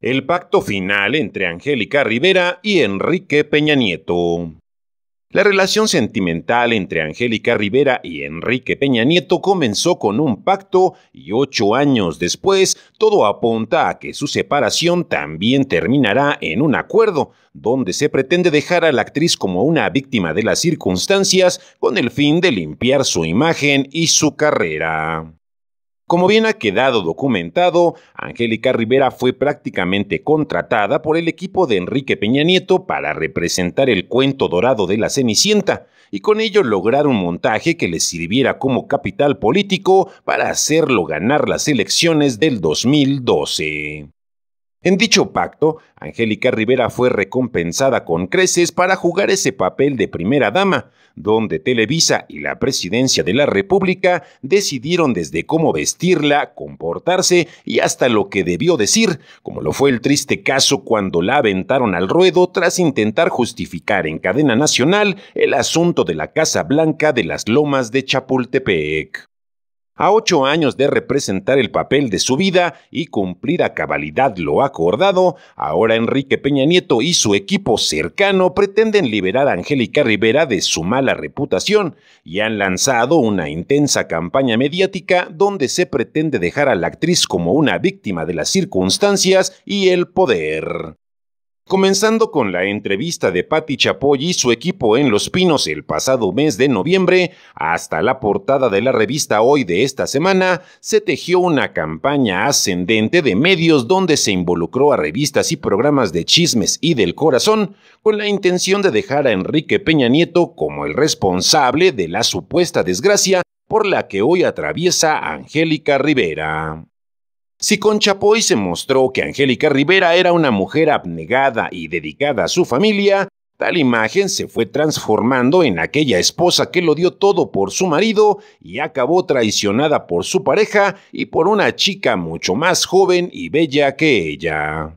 El pacto final entre Angélica Rivera y Enrique Peña Nieto. La relación sentimental entre Angélica Rivera y Enrique Peña Nieto comenzó con un pacto y ocho años después todo apunta a que su separación también terminará en un acuerdo, donde se pretende dejar a la actriz como una víctima de las circunstancias con el fin de limpiar su imagen y su carrera. Como bien ha quedado documentado, Angélica Rivera fue prácticamente contratada por el equipo de Enrique Peña Nieto para representar el cuento dorado de la Cenicienta y con ello lograr un montaje que le sirviera como capital político para hacerlo ganar las elecciones del 2012. En dicho pacto, Angélica Rivera fue recompensada con creces para jugar ese papel de primera dama, donde Televisa y la Presidencia de la República decidieron desde cómo vestirla, comportarse y hasta lo que debió decir, como lo fue el triste caso cuando la aventaron al ruedo tras intentar justificar en cadena nacional el asunto de la Casa Blanca de las Lomas de Chapultepec. A ocho años de representar el papel de su vida y cumplir a cabalidad lo acordado, ahora Enrique Peña Nieto y su equipo cercano pretenden liberar a Angélica Rivera de su mala reputación y han lanzado una intensa campaña mediática donde se pretende dejar a la actriz como una víctima de las circunstancias y el poder. Comenzando con la entrevista de Patti Chapoy y su equipo en Los Pinos el pasado mes de noviembre, hasta la portada de la revista Hoy de esta semana, se tejió una campaña ascendente de medios donde se involucró a revistas y programas de chismes y del corazón, con la intención de dejar a Enrique Peña Nieto como el responsable de la supuesta desgracia por la que hoy atraviesa Angélica Rivera. Si con Chapoy se mostró que Angélica Rivera era una mujer abnegada y dedicada a su familia, tal imagen se fue transformando en aquella esposa que lo dio todo por su marido y acabó traicionada por su pareja y por una chica mucho más joven y bella que ella.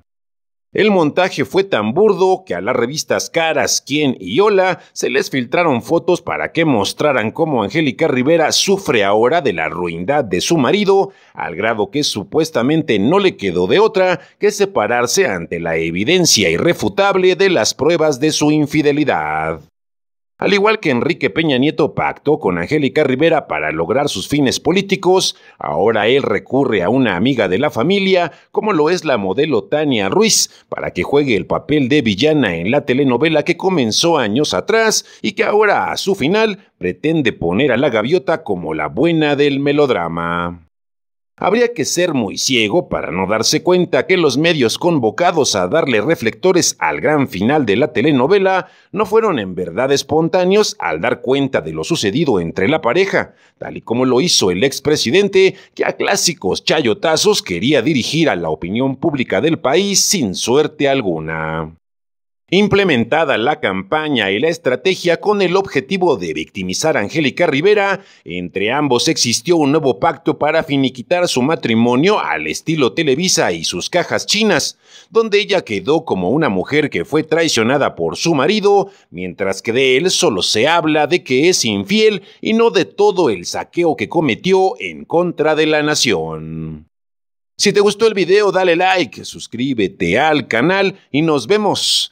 El montaje fue tan burdo que a las revistas Caras, Quién y Hola se les filtraron fotos para que mostraran cómo Angélica Rivera sufre ahora de la ruindad de su marido, al grado que supuestamente no le quedó de otra que separarse ante la evidencia irrefutable de las pruebas de su infidelidad. Al igual que Enrique Peña Nieto pactó con Angélica Rivera para lograr sus fines políticos, ahora él recurre a una amiga de la familia, como lo es la modelo Tania Ruiz, para que juegue el papel de villana en la telenovela que comenzó años atrás y que ahora a su final pretende poner a la gaviota como la buena del melodrama. Habría que ser muy ciego para no darse cuenta que los medios convocados a darle reflectores al gran final de la telenovela no fueron en verdad espontáneos al dar cuenta de lo sucedido entre la pareja, tal y como lo hizo el expresidente que a clásicos chayotazos quería dirigir a la opinión pública del país sin suerte alguna. Implementada la campaña y la estrategia con el objetivo de victimizar a Angélica Rivera, entre ambos existió un nuevo pacto para finiquitar su matrimonio al estilo Televisa y sus cajas chinas, donde ella quedó como una mujer que fue traicionada por su marido, mientras que de él solo se habla de que es infiel y no de todo el saqueo que cometió en contra de la nación. Si te gustó el video, dale like, suscríbete al canal y nos vemos